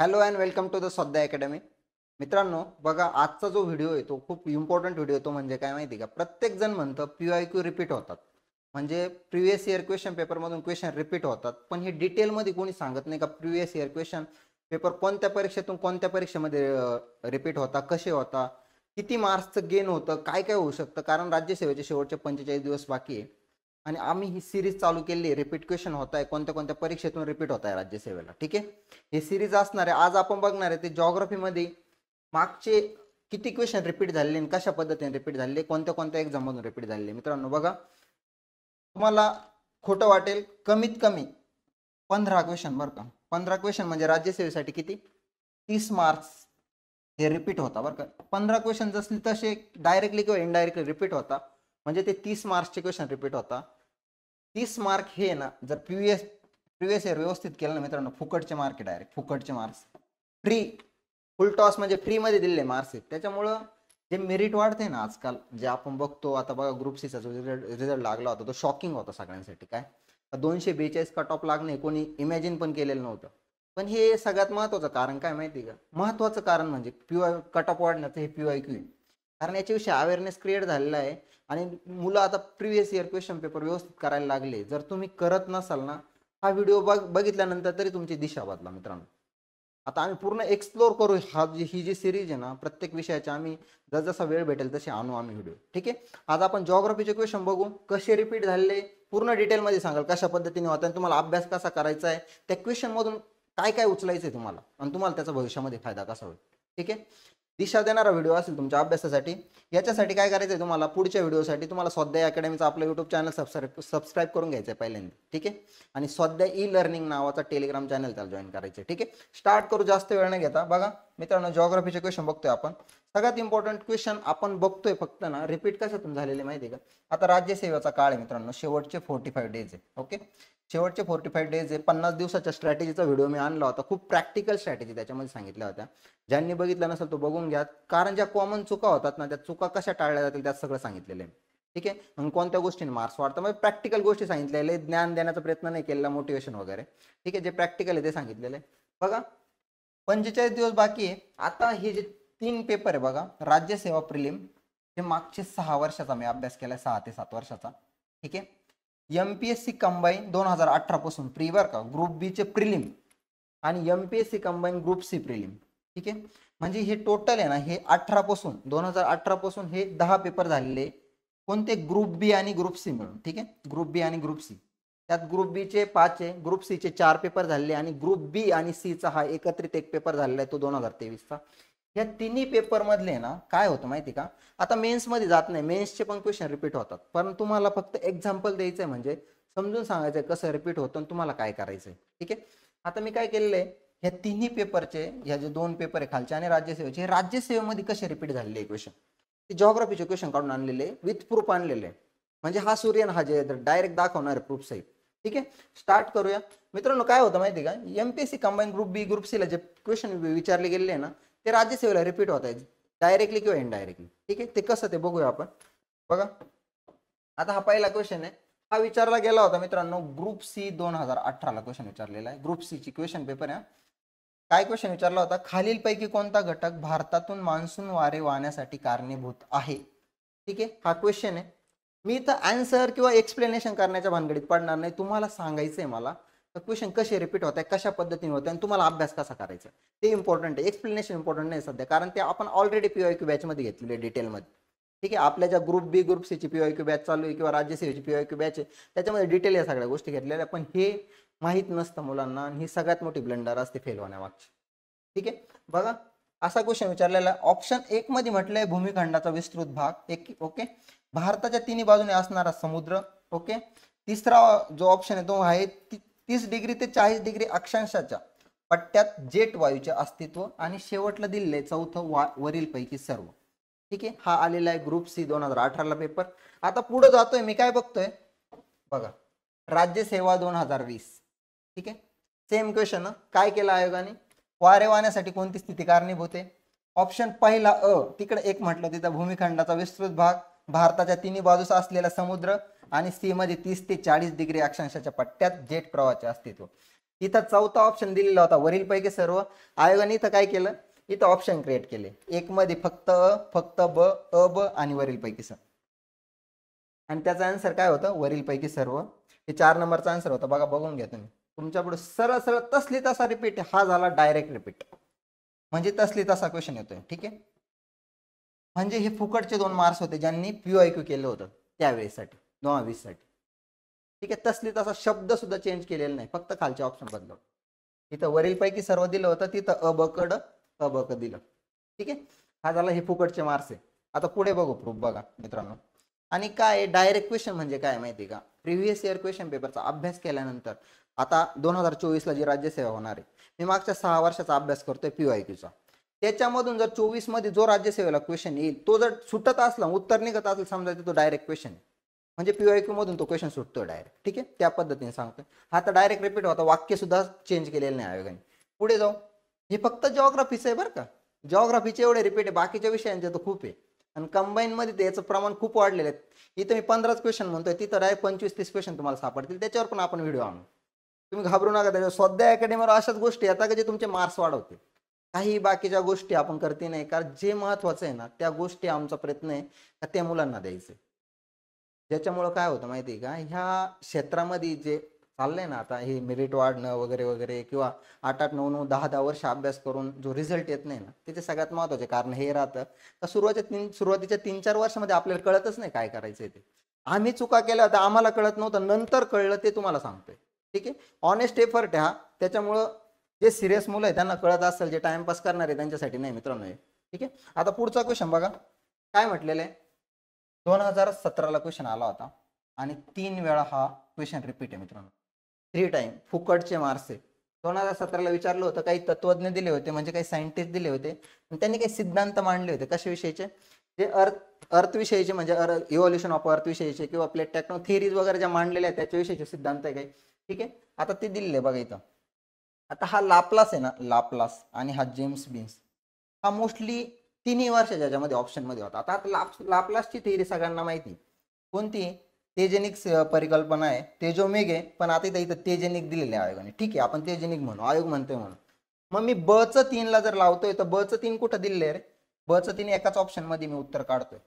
hello and welcome to the Sadhya academy मित्रांनो बघा आजचा जो व्हिडिओ आहे तो खूप इम्पॉर्टंट व्हिडिओ तो म्हणजे काय माहिती का प्रत्येक जण म्हणतं पी आय क्यू रिपीट होतात म्हणजे प्रिव्हियस इयर क्वेश्चन पेपरमधून क्वेश्चन रिपीट होतात पण हे डिटेलमध्ये कोणी सांगत नाही का प्रिव्हियस इयर क्वेश्चन पेपर कोणत्या परीक्षेतून कोणत्या परीक्षेमध्ये रिपीट होता कसे होता किती मार्क्सचं गेन होतं काय काय होऊ शकतं कारण राज्यसेवेचे शेवटचे पंचेचाळीस दिवस बाकी आहे आणि आम्ही ही सिरीज चालू केली रिपीट क्वेश्चन होत आहे कोणत्या कोणत्या परीक्षेतून रिपीट होत आहे राज्यसेवेला ठीक आहे ही सिरीज असणार आहे आज आपण बघणार आहे ते जॉग्रफीमध्ये मागचे किती क्वेश्चन रिपीट झालेले आणि कशा पद्धतीने रिपीट झालेले कोणत्या कोणत्या एक्झाममधून रिपीट झालेले मित्रांनो बघा तुम्हाला खोटं वाटेल कमीत कमी पंधरा क्वेश्चन बरं का पंधरा क्वेश्चन म्हणजे राज्यसेवेसाठी किती तीस मार्क्स हे रिपीट होता बरं का पंधरा क्वेश्चन जसले तसे डायरेक्टली किंवा इनडायरेक्टली रिपीट होता म्हणजे ते तीस मार्क्सचे क्वेश्चन रिपीट होता तीस मार्क हे ना जर प्रिव्हियस प्रिव्हियस इयर व्यवस्थित केलं ना मित्रांनो फुकटचे मार्क आहे डायरेक्ट फुकटचे मार्क्स फ्री फुल टॉस म्हणजे फ्रीमध्ये दिलेले मार्क्स आहेत त्याच्यामुळं जे मेरिट वाढते ना आजकाल जे आपण बघतो आता बघा ग्रुप सीचा जो रिझल्ट रिझल्ट लागला होता तो शॉकिंग होता सगळ्यांसाठी काय दोनशे बेचाळीस कट ऑफ लागणे कोणी इमॅजिन पण केलेलं नव्हतं पण हे सगळ्यात महत्वाचं कारण काय माहिती का महत्वाचं कारण म्हणजे पी कट ऑफ वाढण्याचं हे पी वाय क्यू कारण याच्याविषयी अवेअरनेस क्रिएट झालेला आहे आणि मुलं आता प्रिव्हियस इयर क्वेश्चन पेपर व्यवस्थित करायला लागले जर तुम्ही करत नसाल ना हा व्हिडिओ बघ बघितल्यानंतर तरी तुमची दिशा बदला मित्रांनो आता आम्ही पूर्ण एक्सप्लोर करू हा जी ही जी सिरीज आहे ना प्रत्येक विषयाच्या आम्ही जसा वेळ भेटेल तसे आणू आम्ही व्हिडिओ ठीक आहे आज आपण जॉग्रफीचे क्वेश्चन बघू कसे रिपीट झालेले पूर्ण डिटेलमध्ये सांगाल कशा पद्धतीने होता आणि तुम्हाला अभ्यास कसा करायचा आहे त्या क्वेश्चनमधून काय काय उचलायचं आहे तुम्हाला आणि तुम्हाला त्याचा भविष्यामध्ये फायदा कसा होईल ठीक आहे दिशा देणारा व्हिडिओ असेल तुमच्या अभ्यासासाठी याच्यासाठी काय करायचं आहे तुम्हाला पुढच्या व्हिडिओसाठी तुम्हाला स्वाध्याय अकॅडमीचा आपलं यूट्यूब चॅनल सबस्क्राईब सबस्क्राईब करून घ्यायचं आहे पहिल्यांदा ठीक आहे आणि स्वाध्याय ई लर्निंग नावाचा टेलिग्राम चॅनल त्याला जॉईन करायचं ठीक आहे स्टार्ट करू जास्त वेळ नाही घेता बघा मित्रांनो जॉग्राफीचे क्वेश्चन बघतोय आपण सगळ्यात इम्पॉर्टंट क्वेश्चन आपण बघतोय फक्त ना रिपीट कशातून झालेले माहिती आहे का आता राज्यसेवेचा काळ आहे मित्रांनो शेवटचे फोर्टी फाईव्ह डेज आहे ओके शेवटचे फोर्टी फाईव्ह डेज हे पन्नास दिवसाच्या स्ट्रॅटेजीचा व्हिडिओ मी आणला होता खूप प्रॅक्टिकल स्ट्रॅटेजी त्याच्यामध्ये सांगितल्या होत्या ज्यांनी बघितलं नसेल तो बघून घ्या कारण ज्या कॉमन चुका होतात ना त्या चुका कशा टाळल्या जातील त्यात सगळं सांगितलेलं आहे ठीक आहे मग कोणत्या गोष्टीने मार्क्स वाढतात म्हणजे प्रॅक्टिकल गोष्टी सांगितलेल्या ज्ञान देण्याचा प्रयत्न नाही केलेला मोटिवेशन वगैरे ठीक आहे जे प्रॅक्टिकल आहे ते सांगितलेलं आहे बघा पंचेचाळीस दिवस बाकी आहे आता हे जे तीन पेपर आहे बघा राज्यसेवा प्रिलिम हे मागचे सहा वर्षाचा मी अभ्यास केला सहा ते सात वर्षाचा ठीक आहे M P S C combine दोन हजार अठरापासून प्री बरं का ग्रुप बीचे प्रिलिम आणि M P S C combine group C prelim ठीक आहे म्हणजे हे टोटल आहे ना हे अठरापासून दोन हजार अठरापासून हे दहा पेपर झालेले कोणते ग्रुप बी आणि ग्रुप सी मिळून ठीक आहे ग्रुप बी आणि ग्रुप सी त्यात ग्रुप बीचे पाच आहे ग्रुप सीचे चार पेपर झालेले आणि ग्रुप बी आणि सीचा हा एकत्रित एक पेपर झालेला आहे तो दोन हजार तेवीसचा या तिन्ही पेपरमधले ना काय होतं माहिती का आता मेन्समध्ये जात नाही मेन्सचे पण क्वेश्चन रिपीट होतात पण तुम्हाला फक्त एक्झाम्पल द्यायचं आहे म्हणजे समजून सांगायचं आहे कसं रिपीट होतं आणि तुम्हाला काय करायचं आहे ठीक आहे आता मी काय केलेलं आहे ह्या तिन्ही पेपरचे ह्या जे दोन पेपर आहे खालचे आणि राज्यसेवेचे राज्यसेवेमध्ये कसे रिपीट झालेले आहे क्वेश्चन ते जॉग्राफीचे क्वेश्चन काढून आणलेले विथ प्रूफ आणलेले म्हणजे हा सूर्य हा जे डायरेक्ट दाखवणार प्रूफ साहेब ठीक आहे स्टार्ट करूया मित्रांनो काय होतं माहिती का MPSC combine group B group सीला जे क्वेश्चन विचारले गेलेले ना ते राज्यसेवेला रिपीट होत आहेत डायरेक्टली किंवा इनडायरेक्टली ठीक आहे ते कसं ते बघूया आपण बघा आता हा पहिला क्वेश्चन आहे हा विचारला गेला होता मित्रांनो ग्रुप सी दोन हजार अठराला क्वेश्चन विचारलेला आहे ग्रुप सी ची क्वेश्चन पेपर आहे काय क्वेश्चन विचारला होता खालीलपैकी कोणता घटक भारतातून मान्सून वारे वाहण्यासाठी कारणीभूत आहे ठीक आहे हा क्वेश्चन आहे मी तर अँसर किंवा एक्सप्लेनेशन करण्याच्या भानगडीत पडणार नाही तुम्हाला सांगायचं आहे मला तर क्वेश्चन कसे रिपीट होत आहे कशा पद्धतीने होते आणि तुम्हाला अभ्यास कसा करायचा ते इम्पॉर्टंट आहे एक्सप्लेनेशन इम्पॉर्टंट नाही सध्या कारण ते आपण ऑलरेडी पीओ क्यू बॅचमध्ये घेतलेले डिटेलमध्ये ठीक आहे आपल्या ज्या ग्रुप बी ग्रुप सीची पीओ क्यू बॅच चालू आहे किंवा राज्यसेवेची पीओ क्यू बॅच आहे त्याच्यामध्ये डिटेल या सगळ्या गोष्टी घेतलेल्या पण हे माहीत नसतं मुलांना आणि ही सगळ्यात मोठी ब्लंडर असते फेल होण्यामागची ठीक आहे बघा असा क्वेश्चन विचारलेला ऑप्शन एक मध्ये आहे भूमिखंडाचा विस्तृत भाग एक ओके भारताच्या तिन्ही बाजूने असणारा समुद्र ओके तिसरा जो ऑप्शन आहे तो आहे तीस डिग्री ते चाळीस डिग्री अक्षांशाच्या पट्ट्यात जेट वायूचे अस्तित्व आणि शेवटला दिलेले चौथं वा पैकी सर्व ठीक आहे हा आलेला आहे ग्रुप सी दोन हजार अठराला पेपर आता पुढे जातोय मी काय बघतोय बघा राज्य सेवा दोन हजार वीस ठीक आहे सेम क्वेश्चन काय केलं आयोगाने वारे वाहण्यासाठी कोणती स्थिती कारणीभूत आहे ऑप्शन पहिला अ तिकडे एक म्हटलं तिथं भूमिखंडाचा विस्तृत भाग भारताच्या तिन्ही बाजूचा असलेला समुद्र आणि सी मध्ये तीस ते चाळीस डिग्री अक्षांशाच्या पट्ट्यात जेट प्रवाहाचे अस्तित्व इथं चौथा ऑप्शन दिलेला होता वरीलपैकी सर्व आयोगाने इथं काय केलं इथं ऑप्शन क्रिएट केले एक मध्ये फक्त अ फक्त ब अ ब आणि वरीलपैकी सर्व आणि त्याचा आन्सर काय होतं वरीलपैकी सर्व हे चार नंबरचा आन्सर होता बघा बघून घ्या तुम्ही तुमच्या पुढे सरळ सरळ तसली तसा रिपीट हा झाला डायरेक्ट रिपीट म्हणजे तसली तसा क्वेश्चन येतोय ठीक आहे म्हणजे हे फुकटचे दोन मार्क्स होते ज्यांनी पी आय क्यू केलं होतं त्यावेळेसाठी दोन हजार वीससाठी ठीक आहे तसली तसा शब्द सुद्धा चेंज केलेला नाही फक्त खालच्या ऑप्शन बदलव इथं वरीलपैकी सर्व दिलं होतं तिथं अबकड अबक दिलं ठीक आहे हा झाला हे फुकटचे मार्क्स आहे आता पुढे बघू प्रूफ बघा मित्रांनो आणि काय डायरेक्ट क्वेश्चन म्हणजे काय माहिती का प्रिव्हियस इयर क्वेश्चन पेपरचा अभ्यास केल्यानंतर आता दोन हजार चोवीसला जी राज्यसेवा होणार आहे मी मागच्या सहा वर्षाचा अभ्यास करतोय पी आय क्यूचा त्याच्यामधून जर चोवीस मध्ये जो राज्यसेवेला क्वेश्चन येईल तो जर सुटत असला उत्तर निघत असेल समजायचं तो डायरेक्ट क्वेश्चन म्हणजे पीआयक्यू मधून तो क्वेश्चन सुटतो डायरेक्ट ठीक आहे त्या पद्धतीने सांगतोय हा तर डायरेक्ट रिपीट होता वाक्य सुद्धा चेंज केलेलं नाही आयोगाने पुढे जाऊ हे फक्त जॉग्राफीचं आहे बरं का जॉग्राफीचे एवढे रिपीट आहे बाकीच्या विषयांचे तर खूप आहे आणि कंबाईनमध्ये त्याचं प्रमाण खूप वाढलेलं आहे इथं मी पंधराच क्वेश्चन म्हणतोय तिथं डायरेक्ट पंचवीस तीस क्वेश्चन तुम्हाला सापडतील त्याच्यावर पण आपण व्हिडिओ आणू तुम्ही घाबरू नका त्याच्यावर सध्या अकॅडमीवर अशाच गोष्टी येतात का जे तुमचे मार्क्स वाढवतील काही बाकीच्या गोष्टी आपण करते नाही कारण जे महत्वाचं आहे ना त्या गोष्टी आमचा प्रयत्न आहे का त्या मुलांना द्यायचे ज्याच्यामुळं काय होतं माहिती आहे का ह्या क्षेत्रामध्ये जे चाललंय ना आता हे मेरिट वाढणं वगैरे वगैरे किंवा आठ आठ नऊ नऊ दहा दहा वर्ष अभ्यास करून जो रिझल्ट येत नाही ना त्याचे सगळ्यात महत्वाचे कारण हे राहतं तर सुरुवातीच्या तीन सुरुवातीच्या तीन चार वर्षामध्ये आपल्याला कळतच नाही काय करायचं ते आम्ही चुका केल्या होत्या आम्हाला कळत नव्हतं नंतर कळलं ते तुम्हाला सांगतोय ठीक आहे ऑनेस्ट एफर्ट हा त्याच्यामुळं जे सिरियस मुलं आहे त्यांना कळत असेल जे टाइमपास करणार आहे त्यांच्यासाठी नाही मित्रांनो हे ठीक आहे आता पुढचा क्वेश्चन बघा काय म्हटलेलं आहे दोन हजार सतराला क्वेश्चन आला होता आणि तीन वेळा हा क्वेश्चन रिपीट आहे मित्रांनो थ्री टाइम फुकटचे मार्क्स आहे दोन हजार सतराला विचारलं होतं काही तत्वज्ञ दिले होते म्हणजे काही सायंटिस्ट दिले होते त्यांनी काही सिद्धांत मांडले होते कशाविषयीचे जे अर्थ अर्थविषयीचे म्हणजे अर इव्हॉल्युशन ऑफ अर्थविषयीचे किंवा आपले टेक्नो थिरीज वगैरे ज्या मांडलेल्या आहेत त्याच्याविषयीचे सिद्धांत आहे काही ठीक आहे आता ते दिलेले बघा इथं आता हा लापलास आहे ना लापलास आणि हा जेम्स बीन्स हा मोस्टली तिन्ही वर्ष ज्याच्यामध्ये ऑप्शन मध्ये होता आता लाप ची थेरी सगळ्यांना माहिती कोणती तेजेनिक परिकल्पना आहे तेजोमेघ आहे पण आता इथं इथं तेजेनिक दिलेले आहे आयोगाने ठीक आहे आपण तेजेनिक म्हणू आयोग म्हणतोय म्हणून मग मी ब बचं तीनला जर लावतोय तर ब बचं तीन कुठं दिले आहे रे बचं तीन एकाच ऑप्शनमध्ये मी उत्तर काढतोय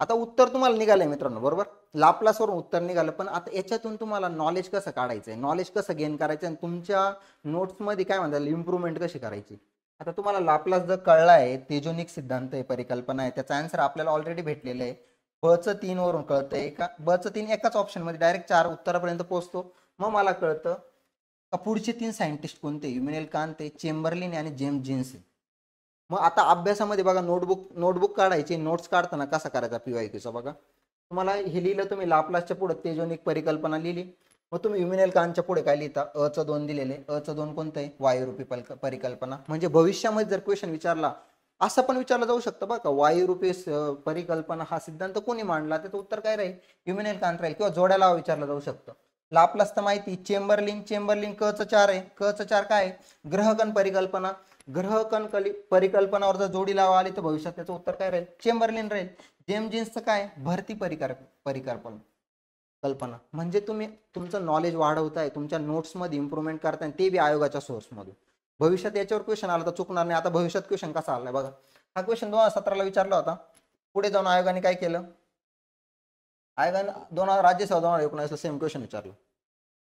आता उत्तर तुम्हाला निघालंय मित्रांनो बरोबर लाप्लासवरून उत्तर निघालं पण आता याच्यातून तुम्हाला नॉलेज कसं काढायचं आहे नॉलेज कसं गेन करायचं आणि तुमच्या नोट्समध्ये काय म्हणतात इम्प्रुव्हमेंट कशी करायची आता तुम्हाला लाप्लास जर कळला आहे तेजोनिक सिद्धांत आहे परिकल्पना आहे त्याचा आन्सर आपल्याला ऑलरेडी भेटलेलं आहे बचं तीनवरून वरून कळतंय एका बचं तीन एकाच ऑप्शनमध्ये डायरेक्ट चार उत्तरापर्यंत पोहोचतो मग मला कळतं पुढचे तीन सायंटिस्ट कोणते युमिनेल कांत चेंबरलिन आणि जेम्स जिन्स आहे मग आता अभ्यासामध्ये बघा नोटबुक नोटबुक काढायची नोट्स काढताना कसा करायचा पी बघा तुम्हाला हे लिहिलं तुम्ही लाप्लासच्या पुढे एक परिकल्पना लिहिली मग तुम्ही युमिनेल कानच्या पुढे काय लिहिता अ च दोन दिलेले च दोन कोणतं आहे वायुरूपी परिकल्पना म्हणजे भविष्यामध्ये जर क्वेश्चन विचारला असं पण विचारलं जाऊ शकतं बघा वायुरूपी परिकल्पना हा सिद्धांत कोणी मांडला त्याचं उत्तर काय राहील युमिनेल कांत राहील किंवा जोड्याला विचारलं जाऊ शकतं लापलास तर माहिती चेंबरलिंग चेंबरलिंग क च चार आहे क च चार काय आहे ग्रहगण परिकल्पना ग्रह कणकली परिकल्पनावर जर जोडी लावा आली तर भविष्यात त्याचं उत्तर काय राहील चेंबरलिन राहील जेम जीन्सचं काय भरती परिकर परिकल्पना कल्पना म्हणजे तुम्ही तुमचं नॉलेज वाढवताय तुमच्या नोट्समध्ये इम्प्रुव्हमेंट करताय ते बी आयोगाच्या सोर्समधून भविष्यात याच्यावर क्वेश्चन आला तर चुकणार नाही आता भविष्यात क्वेश्चन कसा आलाय बघा हा क्वेश्चन दोन हजार सतराला विचारला होता पुढे जाऊन आयोगाने काय केलं आयोगाने दोन हजार राज्यसभा दोन हजार सेम क्वेश्चन विचारला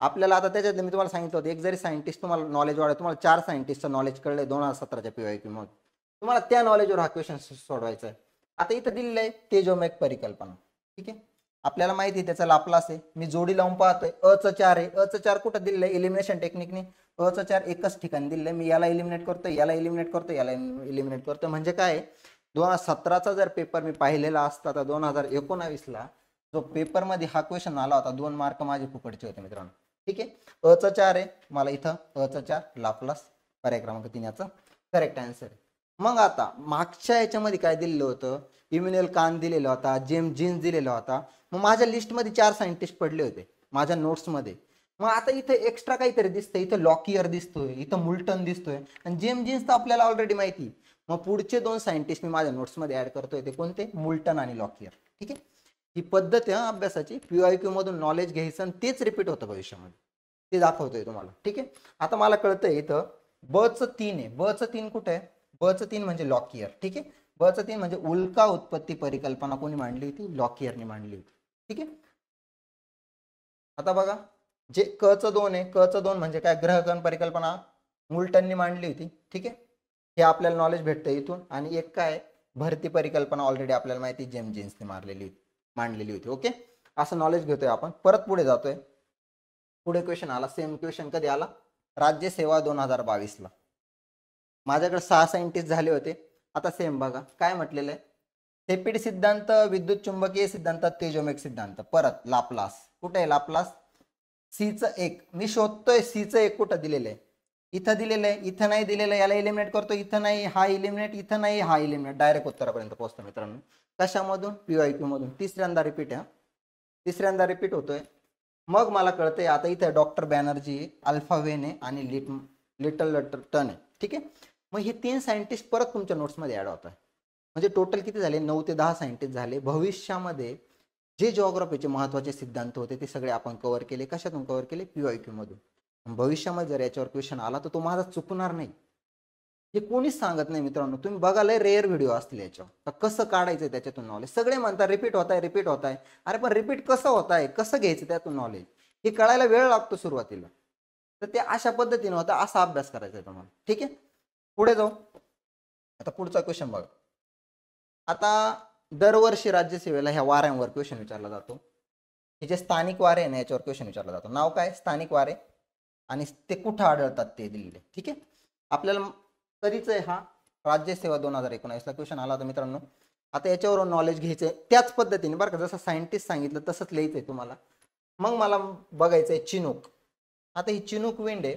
आपल्याला आता त्याच्यात मी तुम्हाला सांगितलं होतं एक जरी सायंटिस्ट तुम्हाला नॉलेज वाढलं तुम्हाला चार सायंटिस्टचं नॉलेज कळलं दोन हजार सतराच्या पी वाय तुम्हाला त्या नॉलेजवर हा क्वेश्चन सोडवायचा आहे आता इथं दिलेलं आहे तेजोमेक परिकल्पना ठीक आहे आपल्याला माहिती आहे त्याचा लापलास आहे मी जोडी लावून पाहतोय अचं चार आहे अचं चार कुठं दिलेलं आहे इलिमिनेशन टेक्निकने अचं चार एकच ठिकाणी दिले आहे मी याला इलिमिनेट करतो याला इलिमिनेट करतो याला इलिमिनेट करतो म्हणजे काय दोन हजार सतराचा जर पेपर मी पाहिलेला असता तर दोन हजार एकोणावीसला जो पेपरमध्ये हा क्वेश्चन आला होता दोन मार्क माझे फुकटचे होते मित्रांनो ठीक आहे अचा चार आहे मला इथं अचा चार लाप्लास पर्याय क्रमांक तीन याचा करेक्ट आन्सर मग आता मागच्या याच्यामध्ये काय दिलेलं होतं इम्युनियल कान दिलेला होता जेम जीन्स दिलेला होता मग माझ्या लिस्टमध्ये चार सायंटिस्ट पडले होते माझ्या नोट्समध्ये मग आता इथे एक्स्ट्रा काहीतरी दिसतं इथं लॉकियर दिसतोय इथं मुल्टन दिसतोय आणि जेम जीन्स तर आपल्याला ऑलरेडी माहिती मग पुढचे दोन सायंटिस्ट मी माझ्या नोट्समध्ये ऍड करतोय ते कोणते मुल्टन आणि लॉकियर ठीक आहे ही पद्धत आहे अभ्यासाची पी आय क्यू मधून नॉलेज घ्यायचं आणि तेच रिपीट होतं भविष्यामध्ये ते दाखवतोय तुम्हाला ठीक आहे आता मला कळतंय इथं ब च तीन आहे ब च तीन कुठे आहे च तीन म्हणजे लॉकियर ठीक आहे ब च तीन म्हणजे उल्का उत्पत्ती परिकल्पना कोणी मांडली होती लॉकियरने मांडली होती ठीक आहे आता बघा जे क च दोन आहे क च दोन म्हणजे काय ग्रहगण परिकल्पना मुलटननी मांडली होती ठीक आहे हे आपल्याला नॉलेज भेटतं इथून आणि एक काय भरती परिकल्पना ऑलरेडी आपल्याला माहिती जेम जेमजिन्सने मारलेली होती मांडलेली होती ओके असं नॉलेज घेतोय आपण परत पुढे जातोय पुढे क्वेश्चन आला सेम क्वेश्चन कधी आला सेवा दोन हजार बावीसला माझ्याकडे सहा सायंटिस्ट झाले होते आता सेम बघा काय म्हटलेलं आहे सेपिड सिद्धांत विद्युत चुंबकीय सिद्धांत तेजोमेक सिद्धांत परत लापलास कुठे आहे सी सीचं एक मी शोधतोय सीचं एक कुठं दिलेलं आहे इथं दिलेलं आहे इथं नाही दिलेलं याला इलिमिनेट करतो इथं नाही हा इलिमिनेट इथं नाही हा इलिमिनेट डायरेक्ट उत्तरापर्यंत पोहोचतो मित्रांनो कशामधून पी आय क्यूमधून तिसऱ्यांदा रिपीट आहे तिसऱ्यांदा रिपीट होतोय मग मला कळतंय आता इथं डॉक्टर बॅनर्जी अल्फावेन आहे आणि लिट लिटल टन आहे ठीक आहे मग हे तीन सायंटिस्ट परत तुमच्या नोट्समध्ये ॲड होत आहे म्हणजे टोटल किती झाले नऊ ते दहा सायंटिस्ट झाले भविष्यामध्ये जे जॉग्राफीचे महत्त्वाचे सिद्धांत होते ते सगळे आपण कव्हर केले कशातून कवर केले पी आय क्यूमधून भविष्यामध्ये जर याच्यावर क्वेश्चन आला तर तो माझा चुकणार नाही हे कोणीच सांगत नाही मित्रांनो तुम्ही बघाल रेअर व्हिडिओ असतील याच्यावर कसं काढायचं त्याच्यातून नॉलेज सगळे म्हणतात रिपीट होत आहे रिपीट होत आहे अरे पण रिपीट कसं होत आहे कसं घ्यायचं त्यातून नॉलेज हे कळायला वेळ लागतो सुरुवातीला तर ते अशा पद्धतीने होता असा अभ्यास करायचा आहे तुम्हाला ठीक आहे पुढे जाऊ आता पुढचा क्वेश्चन बघा आता दरवर्षी राज्यसेवेला ह्या वाऱ्यांवर क्वेश्चन विचारला जातो हे जे स्थानिक वारे आहे ना याच्यावर क्वेश्चन विचारला जातो नाव काय स्थानिक वारे आणि ते कुठं आढळतात ते दिलेले ठीक आहे आपल्याला तरीच आहे हा राज्यसेवा दोन हजार ला क्वेश्चन आला होता मित्रांनो आता याच्यावर नॉलेज घ्यायचं आहे त्याच पद्धतीने बरं का जसं सायंटिस्ट सांगितलं तसंच लिहायचं आहे तुम्हाला मग मला बघायचं आहे चिनूक आता ही चिनूक विंड आहे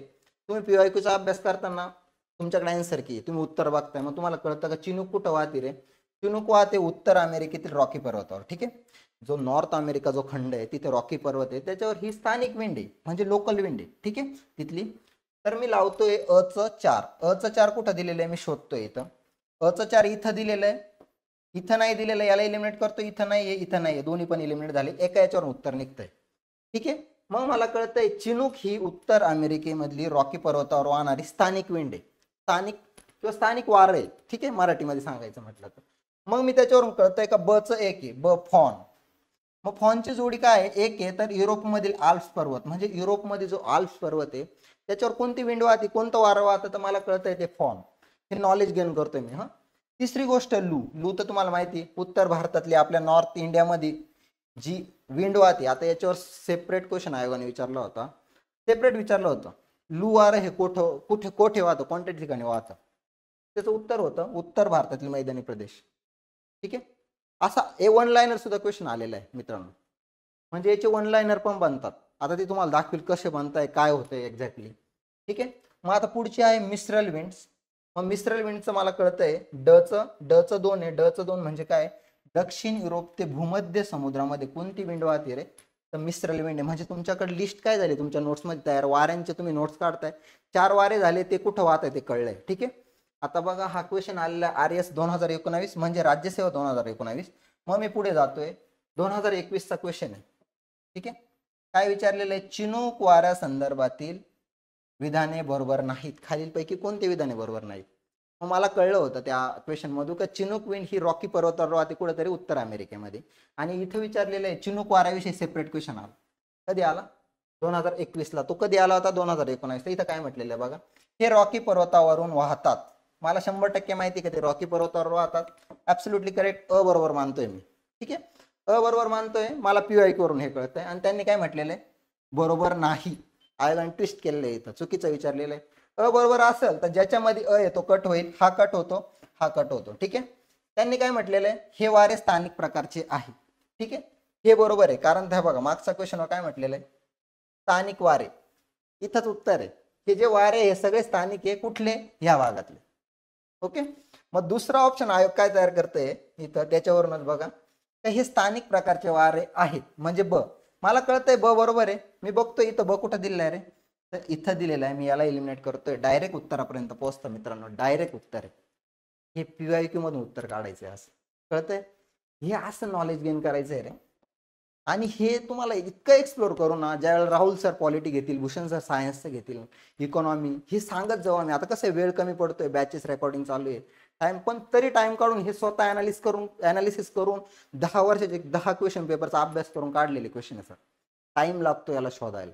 तुम्ही वायकूचा अभ्यास करताना तुमच्याकडे आन्सर की तुम्ही उत्तर बघताय मग तुम्हाला कळतं का चिनूक कुठं वाहते रे चिनूक वाहते उत्तर अमेरिकेतील रॉकी पर्वतावर ठीक आहे जो नॉर्थ अमेरिका जो खंड आहे तिथे रॉकी पर्वत आहे त्याच्यावर ही स्थानिक विंडी म्हणजे लोकल विंडी ठीक आहे तिथली तर मी लावतोय अ च चार अ च चार कुठं दिलेलं आहे मी शोधतोय इथं अ च चार इथं दिलेलं आहे इथं नाही दिलेलं याला इलिमिनेट करतो इथं नाही आहे इथं नाही आहे दोन्ही पण इलिमिनेट झाले एका याच्यावर उत्तर निघतंय ठीक आहे मग मला कळतंय चिनूक ही उत्तर अमेरिकेमधली रॉकी पर्वतावर वाहणारी स्थानिक विंडे स्थानिक किंवा स्थानिक वार आहे ठीक आहे मराठीमध्ये सांगायचं म्हटलं तर मग मी त्याच्यावरून कळतंय का च एक आहे ब फॉन मग फॉनची जोडी काय आहे एक आहे तर युरोपमधील आल्फ पर्वत म्हणजे युरोपमध्ये जो आल्फ पर्वत आहे त्याच्यावर कोणती विंडो आहे कोणतं वारं वाहतं तर मला कळतंय ते फॉन हे नॉलेज गेन करतोय मी हा तिसरी गोष्ट लू लू तर तुम्हाला माहिती उत्तर भारतातली आपल्या नॉर्थ इंडियामध्ये जी विंडो वाहते आता याच्यावर सेपरेट क्वेश्चन आयोगाने विचारला होता सेपरेट विचारलं होतं लू वारं हे कोठ कुठे कोठे वाहतं कोणत्या ठिकाणी वाहतं त्याचं उत्तर होतं उत्तर भारतातील मैदानी प्रदेश ठीक आहे असा ए वन लायनर सुद्धा क्वेश्चन आलेला आहे मित्रांनो म्हणजे याचे वन लायनर पण बनतात आता ते तुम्हाला दाखवेल कसे बनताय काय होतंय एक्झॅक्टली ठीक आहे मग आता पुढची आहे मिस्ट्रल विंड्स मग मिस्ट्रल विंडचं मला कळतंय डचं डचं दोन आहे डचं दोन म्हणजे काय दक्षिण युरोप ते भूमध्य समुद्रामध्ये कोणती विंड वाहते रे तर मिस्ट्रल विंड आहे म्हणजे तुमच्याकडे लिस्ट काय झाली तुमच्या नोट्समध्ये तयार वाऱ्यांचे तुम्ही नोट्स काढताय चार वारे झाले ते कुठं वाहत आहे ते कळलंय ठीक आहे आता बघा हा क्वेश्चन आलेला आर एस दोन हजार एकोणावीस म्हणजे राज्यसेवा दोन हजार एकोणावीस मग मी पुढे जातोय दोन हजार एकवीसचा क्वेश्चन आहे ठीक आहे काय विचारलेलं आहे चिनूक वारा संदर्भातील विधाने बरोबर नाहीत खालीलपैकी कोणते विधाने बरोबर नाहीत मग मला कळलं होतं त्या क्वेश्चनमधून का चिनूक विंड ही रॉकी पर्वतावर राहते कुठेतरी उत्तर अमेरिकेमध्ये आणि इथं विचारलेलं आहे चिनूक वाराविषयी सेपरेट क्वेश्चन आला कधी आला दोन हजार एकवीसला तो कधी आला होता दोन हजार एकोणावीसला इथं काय म्हटलेलं आहे बघा हे रॉकी पर्वतावरून वाहतात मला शंभर टक्के माहिती का ते रॉकी पर्वतावर राहतात ऍब्सोल्युटली करेक्ट अ बरोबर मानतोय मी ठीक आहे अ बरोबर मानतोय मला पी आय करून हे कळत आहे आणि त्यांनी काय म्हटलेलं आहे बरोबर नाही आयोगाने ट्विस्ट केलेलं आहे इथं चुकीचं विचारलेलं आहे अ बरोबर असेल तर ज्याच्यामध्ये अ येतो कट होईल हा कट होतो हा कट होतो ठीक आहे त्यांनी काय म्हटलेलं आहे हे वारे स्थानिक प्रकारचे आहे ठीक आहे हे बरोबर आहे कारण त्या बघा मागचा क्वेश्चन काय म्हटलेलं आहे स्थानिक वारे इथंच उत्तर आहे हे जे वारे हे सगळे स्थानिक आहे कुठले ह्या भागातले ओके मग दुसरा ऑप्शन आयोग काय तयार करतोय इथं त्याच्यावरूनच बघा हे स्थानिक प्रकारचे वारे आहेत म्हणजे ब मला कळतंय ब बरोबर आहे मी बघतोय इथं ब कुठं दिलेलं आहे रे तर इथं दिलेलं आहे मी याला इलिमिनेट करतोय डायरेक्ट उत्तरापर्यंत पोहोचतो मित्रांनो डायरेक्ट उत्तर आहे हे पी मधून उत्तर काढायचं असं कळतंय हे असं नॉलेज गेन करायचं आहे रे आणि हे तुम्हाला इतकं एक्सप्लोर करू ना ज्यावेळेला राहुल सर पॉलिटी घेतील भूषण सर सायन्सचं घेतील इकॉनॉमी हे सांगत जाऊ मी आता कसं वेळ कमी पडतोय बॅचेस रेकॉर्डिंग चालू आहे टाइम पण तरी टाइम काढून हे स्वतः अनालिस करून अनालिसिस करून दहा वर्षाचे दहा क्वेश्चन पेपरचा अभ्यास करून काढलेले क्वेश्चन सर टाइम लागतो याला शोधायला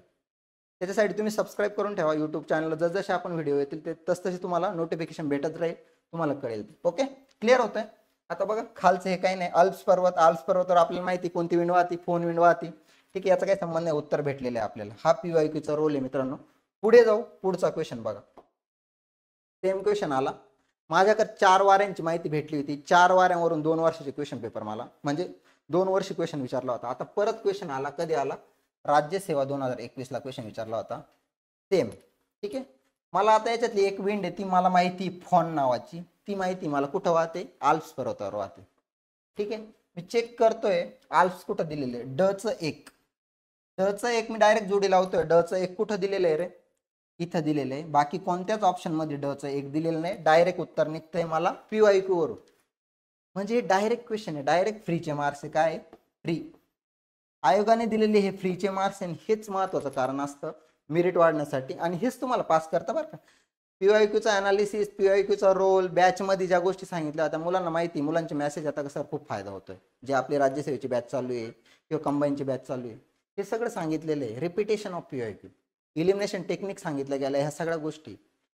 त्याच्यासाठी तुम्ही सबस्क्राईब करून ठेवा यूट्यूब चॅनलला जसजसे आपण व्हिडिओ येतील ते तसतशी तुम्हाला नोटिफिकेशन भेटत राहील तुम्हाला कळेल ओके क्लिअर होतंय आता बघा खालचं हे काही नाही अल्प्स पर्वत आल्प्स पर्वतावर आपल्याला माहिती कोणती विंडवा फोन विंडवा ठीक आहे याचा काही संबंध नाही उत्तर भेटलेलं आहे आपल्याला हा पी वाय क्यूचा रोल आहे मित्रांनो पुढे जाऊ पुढचा क्वेश्चन बघा सेम क्वेश्चन आला माझ्याकडे चार वाऱ्यांची माहिती भेटली होती चार वाऱ्यांवरून दोन वर्षाचे क्वेश्चन पेपर मला म्हणजे दोन वर्ष क्वेश्चन विचारला होता आता परत क्वेश्चन आला कधी आला राज्यसेवा दोन हजार एकवीसला क्वेश्चन विचारला होता सेम ठीक आहे मला आता याच्यातली एक विंड आहे ती मला माहिती फॉन नावाची ती माहिती मला कुठं वाहते आल्प्स पर्वतावर वाहते ठीक आहे मी चेक करतोय आल्प्स कुठं दिलेले आहे च एक च एक मी डायरेक्ट जोडी लावतोय ड च एक कुठं दिलेलं आहे रे इथं दिलेलं आहे बाकी कोणत्याच ऑप्शन ड च एक दिलेलं नाही डायरेक्ट उत्तर निघतंय मला पी वाय क्यूवरून म्हणजे डायरेक्ट क्वेश्चन आहे डायरेक्ट फ्रीचे मार्क्स आहे काय फ्री आयोगाने दिलेले हे फ्रीचे मार्क्स आहे हेच महत्वाचं कारण असतं मेरिट वाढण्यासाठी आणि हेच तुम्हाला पास करता बरं का पीआय क्यूचा अनालिसिस पीआय क्यूचा रोल बॅचमध्ये ज्या गोष्टी सांगितल्या होत्या मुलांना माहिती मुलांचे मेसेज आता कसं खूप फायदा होतोय जे आपली राज्यसेवेची बॅच चालू आहे किंवा कंबाईनची बॅच चालू आहे हे सगळं सांगितलेलं आहे repetition of PYQ Q elimination technique सांगितलं गेलं ह्या सगळ्या गोष्टी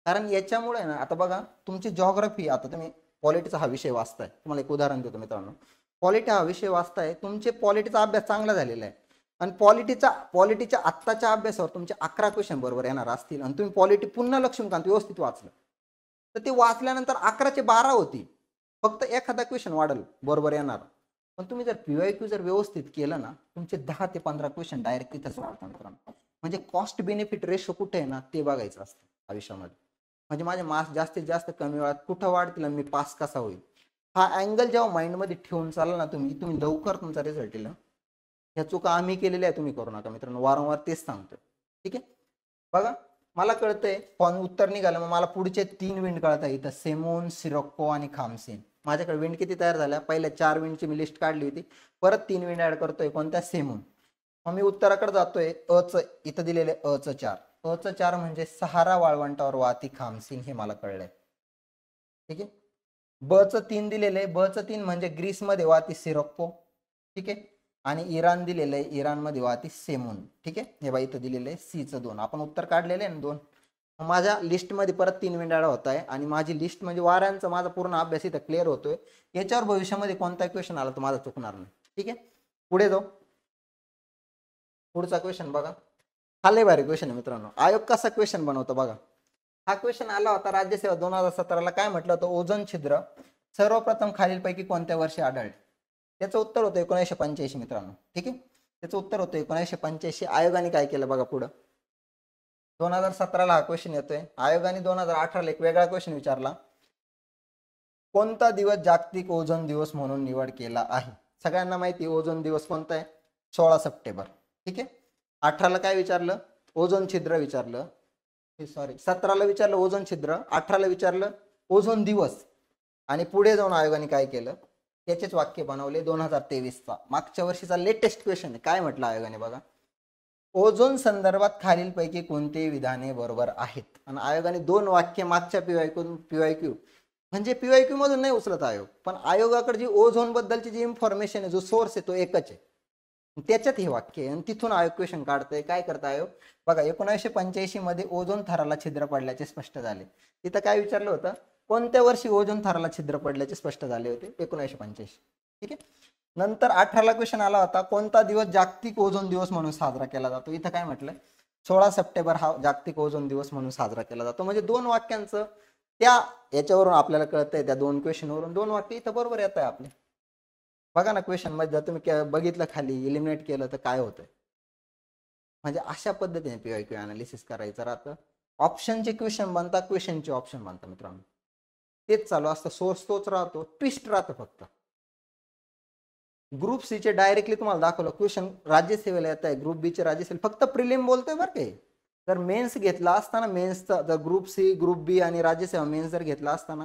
कारण याच्यामुळे ना आता बघा तुमची जॉग्रफी आता तुम्ही पॉलिटीचा हा विषय वाचताय तुम्हाला एक उदाहरण देतो मित्रांनो पॉलिटी हा विषय वाचताय तुमचे पॉलिटीचा अभ्यास चांगला झालेला आहे आणि पॉलिटीचा पॉलिटीच्या आत्ताच्या अभ्यासावर तुमचे अकरा क्वेश्चन बरोबर येणार असतील आणि तुम्ही पॉलिटी पुन्हा लक्ष्मीकांत व्यवस्थित वाचलं तर ते वाचल्यानंतर अकराचे बारा होती फक्त एखादा क्वेश्चन वाढेल बरोबर येणार पण तुम्ही जर पी क्यू जर व्यवस्थित केलं ना तुमचे दहा ते पंधरा क्वेश्चन डायरेक्ट तिथंच वाढतात मित्रांनो म्हणजे कॉस्ट बेनिफिट रेशो कुठे आहे ना ते बघायचं असतं आयुष्यामध्ये म्हणजे माझे मार्क्स जास्तीत जास्त कमी वेळात कुठं वाढतील आणि मी पास कसा होईल हा अँगल जेव्हा माइंडमध्ये ठेवून चालला ना तुम्ही तुम्ही लवकर तुमचा रिझल्ट येईल ह्या चुका आम्ही केलेल्या आहे तुम्ही करू नका मित्रांनो वारंवार तेच सांगतो ठीक आहे बघा मला कळतंय पण उत्तर निघालं मग मला पुढचे तीन विंड कळत आहे इथं सेमोन सिरोक्को आणि खामसेन माझ्याकडे विंड किती तयार झाल्या पहिल्या चार विंडची मी लिस्ट काढली होती परत तीन विंड ऍड करतोय कोणत्या सेमोन मग मी उत्तराकडे जातोय अच इथं दिलेले अच चार अच चार म्हणजे सहारा वाळवंटावर वाती खामसिन हे मला कळलंय ठीक आहे ब च तीन दिलेले ब च तीन म्हणजे ग्रीसमध्ये वाती सिरोक्को ठीक आहे आणि इराण दिलेलं आहे इराणमध्ये वाहते सेमून ठीक आहे हे बाई इथं दिलेलं आहे सीचं दोन आपण उत्तर काढलेलं आहे ना दोन माझ्या लिस्टमध्ये परत तीन विंडाळा होत आहे आणि माझी लिस्ट म्हणजे वाऱ्यांचा माझा पूर्ण अभ्यास इथं क्लिअर होतोय याच्यावर भविष्यामध्ये कोणता क्वेश्चन आला तर माझा चुकणार नाही ठीक आहे पुढे जाऊ पुढचा क्वेश्चन बघा हा भारी क्वेश्चन आहे मित्रांनो आयोग कसा क्वेश्चन बनवतो बघा हा क्वेश्चन आला होता राज्यसेवा दोन हजार सतराला काय म्हटलं होतं ओझोन छिद्र सर्वप्रथम खालीलपैकी कोणत्या वर्षी आढळले त्याचं उत्तर होतं एकोणीसशे पंच्याऐंशी मित्रांनो ठीक आहे त्याचं उत्तर होतं एकोणीसशे पंच्याऐंशी आयोगाने काय केलं बघा पुढं दोन हजार सतराला हा क्वेश्चन येतोय आयोगाने दोन हजार अठराला एक वेगळा क्वेश्चन विचारला कोणता दिवस जागतिक ओझोन दिवस म्हणून निवड केला आहे सगळ्यांना माहिती ओझोन दिवस कोणता आहे सोळा सप्टेंबर ठीक आहे अठराला काय विचारलं ओझोन छिद्र विचारलं सॉरी सतराला विचारलं ओझोन छिद्र अठराला विचारलं ओझोन दिवस आणि पुढे जाऊन आयोगाने काय केलं त्याचेच वाक्य बनवले दोन हजार तेवीसचा मागच्या वर्षीचा लेटेस्ट क्वेश्चन काय म्हटलं आयोगाने बघा ओझोन संदर्भात खालीलपैकी कोणते विधाने बरोबर आहेत आणि आयोगाने दोन वाक्य मागच्या पीवायक्यू पीवायक्यू म्हणजे पीवायक्यू मधून नाही उचलत आयोग पण आयोगाकडे जी ओझोन बद्दलची जी इन्फॉर्मेशन आहे जो सोर्स आहे तो एकच आहे त्याच्यात हे वाक्य आहे आणि तिथून आयोग क्वेश्चन काढतोय काय करता आयोग बघा एकोणीसशे पंच्याऐंशी मध्ये ओझोन थराला छिद्र पडल्याचे स्पष्ट झाले तिथं काय विचारलं होतं कोणत्या वर्षी ओझोन थराला छिद्र पडल्याचे स्पष्ट झाले होते एकोणीसशे पंच्याऐंशी ठीक आहे नंतर अठराला क्वेश्चन आला होता कोणता दिवस जागतिक ओझोन दिवस म्हणून साजरा केला जातो इथं काय म्हटलंय सोळा सप्टेंबर हा जागतिक ओझोन दिवस म्हणून साजरा केला जातो म्हणजे दोन वाक्यांचं त्या याच्यावरून आपल्याला कळतंय त्या दोन क्वेश्चनवरून दोन वाक्य इथं बरोबर येत आहे आपले बघा ना क्वेश्चन मध्ये जर तुम्ही बघितलं खाली इलिमिनेट केलं तर काय होतंय म्हणजे अशा पद्धतीने पीआय क्यू अनालिसिस करायचं राहतं ऑप्शनचे क्वेश्चन बनता क्वेश्चनचे ऑप्शन बनता मित्रांनो तेच चालू असतं सोर्स तोच राहतो ट्विस्ट राहतं फक्त ग्रुप सी चे डायरेक्टली तुम्हाला दाखवलं क्वेश्चन राज्यसेवेला येत आहे ग्रुप बी चे राज्यसेवेला फक्त प्रिलिम बोलतोय बरं काही जर मेन्स घेतला असताना मेन्सचा जर ग्रुप सी ग्रुप बी आणि राज्यसेवा मेन्स जर घेतला असताना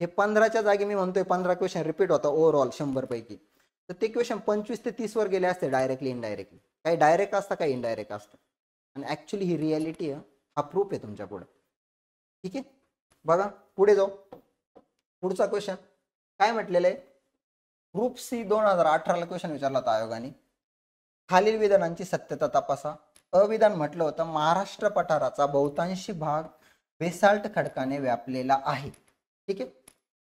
हे पंधराच्या जागी मी म्हणतोय पंधरा क्वेश्चन रिपीट होता ओव्हरऑल शंभर पैकी तर ते क्वेश्चन पंचवीस ते तीसवर गेले असते डायरेक्टली इनडायरेक्टली काही डायरेक्ट असतं काही इनडायरेक्ट असतं आणि ॲक्च्युली ही रियालिटी आहे हा प्रूफ आहे तुमच्या पुढे ठीक आहे बघा पुढे जाऊ पुढचा क्वेश्चन काय म्हटलेलं आहे ग्रुप सी दोन हजार अठराला क्वेश्चन विचारला होता आयोगाने खालील विधानांची सत्यता तपासा अविधान म्हटलं होतं महाराष्ट्र पठाराचा बहुतांशी भाग बेसाल्ट खडकाने व्यापलेला आहे ठीक आहे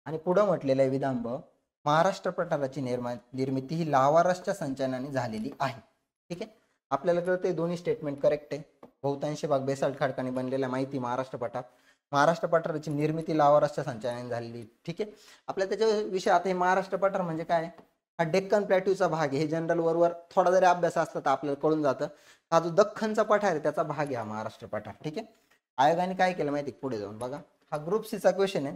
आणि पुढं म्हटलेलं आहे विधान ब महाराष्ट्र पठाराची निर्मा निर्मिती ही लावारसच्या संचयनाने झालेली आहे ठीक आहे आपल्याला कळतं दोन्ही स्टेटमेंट करेक्ट आहे बहुतांशी भाग बेसाल्ट खडकाने बनलेला माहिती महाराष्ट्र पठार महाराष्ट्र पठाराची निर्मिती लावारसच्या संचालन झालेली ठीक आहे आपल्या विषय आता हे महाराष्ट्र पठार म्हणजे काय हा डेक्कन प्लॅट्यूचा भाग आहे हे जनरल वरवर थोडा जरी अभ्यास असतात तर आपल्याला कळून जातं हा जो दख्खनचा पठार आहे त्याचा भाग आहे हा महाराष्ट्र पठार ठीक आहे आयोगाने काय केलं माहिती पुढे जाऊन बघा हा ग्रुप सीचा क्वेश्चन आहे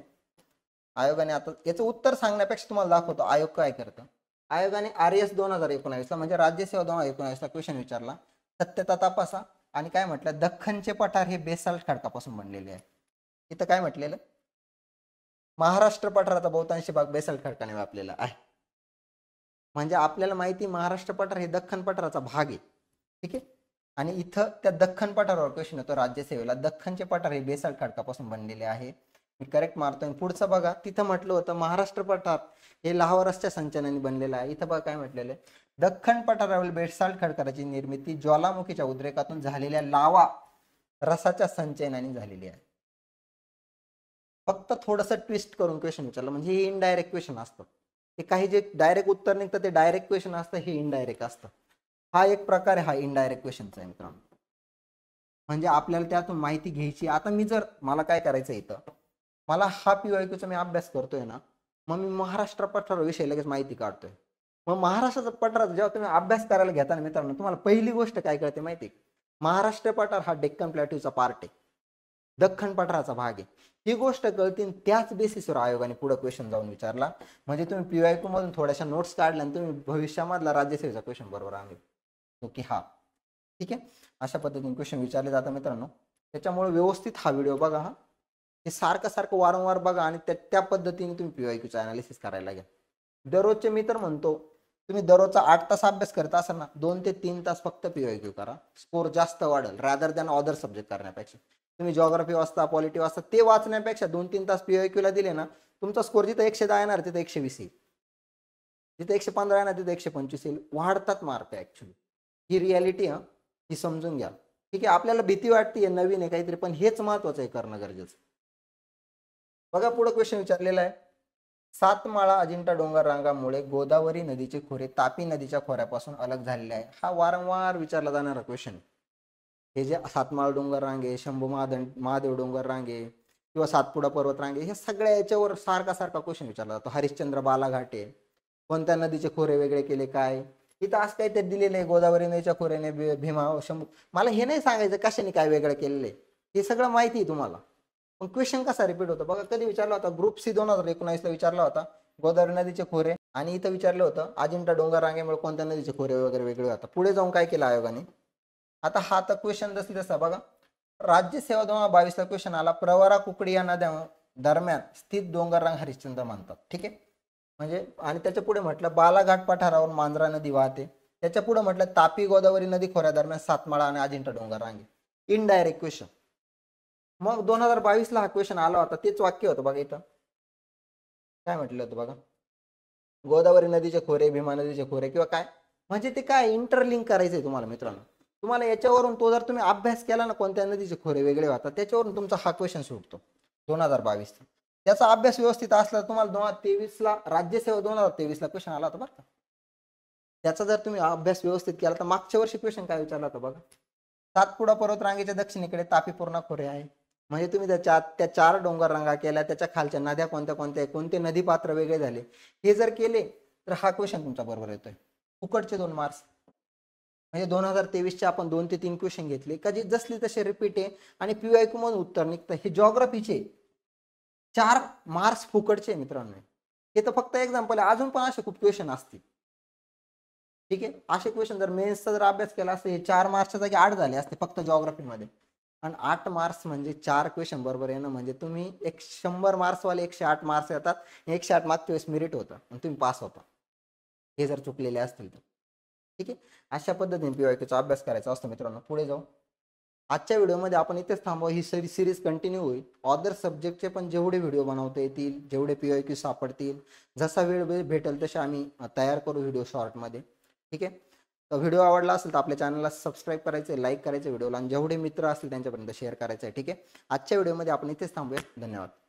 आयोगाने आता याचं उत्तर सांगण्यापेक्षा तुम्हाला दाखवतो आयोग काय करतं आयोगाने आर एस e दोन हजार एकोणावीसला म्हणजे राज्यसेवा दोन हजार एकोणावीसला क्वेश्चन विचारला सत्यता तपासा आणि काय म्हटलं दख्खनचे पठार हे बेसाल्ट खडकापासून बनलेले आहे इथं काय म्हटलेलं महाराष्ट्र पठाराचा बहुतांश भाग बेसाळ खडकाने व्यापलेला आहे म्हणजे आपल्याला माहिती महाराष्ट्र पठार हे दख्खन पठाराचा भाग आहे ठीक आहे आणि इथं त्या दख्खन पठारावर क्वेश्चन होतो राज्यसेवेला दख्खनचे पठार हे बेसाल्ट खडकापासून बनलेले आहे मी करेक्ट मारतोय पुढचं बघा तिथं म्हटलं होतं महाराष्ट्र पठार हे लाहोरसच्या संचनाने बनलेलं आहे इथं बघा काय म्हटलेलं आहे दख्खन पठारावरील बेसाल्ट खडकाची निर्मिती ज्वालामुखीच्या उद्रेकातून झालेल्या लावा रसाच्या संचयनाने झालेली आहे फक्त थोडंसं ट्विस्ट करून क्वेश्चन विचारलं म्हणजे हे इनडायरेक्ट क्वेश्चन असतं ते काही जे डायरेक्ट उत्तर निघतं ते डायरेक्ट क्वेश्चन असतं हे इनडायरेक्ट असतं हा एक प्रकार आहे हा इनडायरेक्ट क्वेश्चनचा आहे मित्रांनो म्हणजे आपल्याला त्यातून माहिती घ्यायची आता मी जर मला काय करायचं इथं मला हा पीवायक्यूचा मी अभ्यास करतोय ना मग मी महाराष्ट्र विषय लगेच माहिती काढतोय मग महाराष्ट्राचा पठार जेव्हा तुम्ही अभ्यास करायला घेता ना मित्रांनो तुम्हाला पहिली गोष्ट काय कळते माहिती महाराष्ट्र पठार हा डेक्कन प्लॅट्यूचा पार्ट आहे दख्खन पठाराचा भाग आहे ही गोष्ट कळतील त्याच बेसिसवर आयोगाने पुढे क्वेश्चन जाऊन विचारला म्हणजे तुम्ही पी वाय मधून थोड्याशा नोट्स काढल्या आणि तुम्ही भविष्यामधला राज्यसेवेचा क्वेश्चन बरोबर आणले ओके हा ठीक आहे अशा पद्धतीने क्वेश्चन विचारले जातात मित्रांनो त्याच्यामुळे व्यवस्थित हा व्हिडिओ बघा हा हे सारखं सारखं वारंवार बघा आणि त्या त्या पद्धतीने तुम्ही पी वाय क्यूचं अनालिसिस करायला घ्या दररोजचे मी तर म्हणतो तुम्ही दररोजचा आठ तास अभ्यास करता असाल ना दोन ते तीन तास फक्त पी वाय क्यू करा स्कोर जास्त वाढेल रादर दॅन ऑदर सब्जेक्ट करण्यापेक्षा तुम्ही जॉग्राफी वाचता पॉलिटी वाचता ते वाचण्यापेक्षा दोन तीन तास ला दिले ना तुमचा स्कोर जिथे एकशे दहा येणार तिथे एकशे वीस येईल जिथं एकशे पंधरा येणार तिथे एकशे पंचवीस येईल वाढतात मार्क ॲक्च्युली ही रियालिटी हा ही समजून घ्या ठीक आहे आपल्याला भीती वाटते नवीन आहे काहीतरी पण हेच महत्वाचं आहे करणं गरजेचं बघा पुढं क्वेश्चन विचारलेला आहे सातमाळा अजिंठा डोंगर रांगामुळे गोदावरी नदीचे खोरे तापी नदीच्या खोऱ्यापासून अलग झालेले आहे हा वारंवार विचारला जाणारा क्वेश्चन हे जे सातमाळ डोंगर रांगे शंभू महादन महादेव डोंगर रांगे किंवा सातपुडा पर्वत रांगे हे सगळ्या याच्यावर सारखा सारखा क्वेश्चन विचारला जातो हरिश्चंद्र बालाघाटे कोणत्या नदीचे खोरे वेगळे केले काय इथं असं काही ते दिलेलं आहे गोदावरी नदीच्या खोऱ्याने भीमा शंभू मला हे नाही सांगायचं कशाने काय वेगळं केलेलं आहे हे सगळं माहिती आहे तुम्हाला पण क्वेश्चन कसा रिपीट होतो बघा कधी विचारला होता ग्रुप सी दोन हजार एकोणावीसला विचारला होता गोदावरी नदीचे खोरे आणि इथं विचारलं होतं अजिंठा डोंगर रांगेमुळे कोणत्या नदीचे खोरे वगैरे वेगळे होतात पुढे जाऊन काय केलं आयोगाने आता हा तर क्वेश्चन जसं जसा बघा राज्य सेवा दोन हजार बावीसला क्वेश्चन आला प्रवरा कुकडी या नद्या दरम्यान स्थित डोंगर रंग हरिश्चंद्र मानतात ठीक आहे म्हणजे आणि त्याच्या पुढे म्हटलं बालाघाट पठारावर मांजरा नदी वाहते त्याच्या पुढे म्हटलं तापी गोदावरी नदी खोऱ्या दरम्यान सातमाळा आणि अजिंठा डोंगर रांगे इनडायरेक्ट क्वेश्चन मग दोन हजार बावीसला हा क्वेश्चन आला होता तेच वाक्य होतं बघा इथं काय म्हटलं होतं बघा गोदावरी नदीचे खोरे भीमा नदीचे खोरे किंवा काय म्हणजे ते काय इंटरलिंक करायचंय तुम्हाला मित्रांनो तुम्हाला याच्यावरून तो जर तुम्ही अभ्यास केला ना कोणत्या नदीचे खोरे वेगळे होतात त्याच्यावरून तुमचा हा क्वेश्चन सुटतो दोन हजार बावीसचा त्याचा अभ्यास व्यवस्थित असला तुम्हाला दोन हजार तेवीसला राज्यसेवा दोन हजार तेवीसला क्वेश्चन आला होता बरं का त्याचा जर तुम्ही अभ्यास व्यवस्थित केला तर मागच्या वर्षी क्वेश्चन काय विचारला होता बघा सातपुडा पर्वत रांगेच्या दक्षिणेकडे तापी पूर्णा खोरे आहे म्हणजे तुम्ही त्याच्या त्या चार डोंगर रांगा केल्या त्याच्या खालच्या नद्या कोणत्या कोणत्या कोणते नदी पात्र वेगळे झाले हे जर केले तर हा क्वेश्चन तुमचा बरोबर येतोय फुकटचे दोन मार्क्स म्हणजे दोन हजार तेवीसचे आपण दोन ते तीन क्वेश्चन घेतले कधी जसली तसे रिपीट आहे आणि पी वाय क्यू उत्तर निघतं हे जॉग्राफीचे चार मार्क्स फुकटचे मित्रांनो हे तर फक्त एक्झाम्पल आहे अजून पण असे खूप क्वेश्चन असतील ठीक आहे असे क्वेश्चन जर मेन्सचा जर अभ्यास केला असतं हे चार मार्क्सच्या जागी आठ झाले असते फक्त जॉग्राफीमध्ये आणि आठ मार्क्स म्हणजे चार क्वेश्चन बरोबर येणं म्हणजे तुम्ही एक शंभर मार्क्सवाले एकशे आठ मार्क्स येतात एकशे आठ मार्क्स वेळेस मिरिट होतं आणि तुम्ही पास होता हे जर चुकलेले असतील तर ठीक आहे अशा पद्धतीने पी पीवायक्यूचा अभ्यास करायचा असतो मित्रांनो पुढे जाऊ आजच्या व्हिडिओमध्ये आपण इथेच थांबू ही सरी सिरीज कंटिन्यू होईल अदर सब्जेक्टचे पण जेवढे व्हिडिओ बनवता येतील जेवढे पी क्यू सापडतील जसा वेळ भेटेल तसे आम्ही तयार करू व्हिडिओ शॉर्टमध्ये ठीक आहे तर व्हिडिओ आवडला असेल तर आपल्या चॅनलला सबस्क्राईब करायचे लाईक करायचे व्हिडिओला आणि जेवढे मित्र असतील त्यांच्यापर्यंत शेअर करायचं आहे ठीक आहे आजच्या व्हिडिओमध्ये आपण इथेच थांबूया धन्यवाद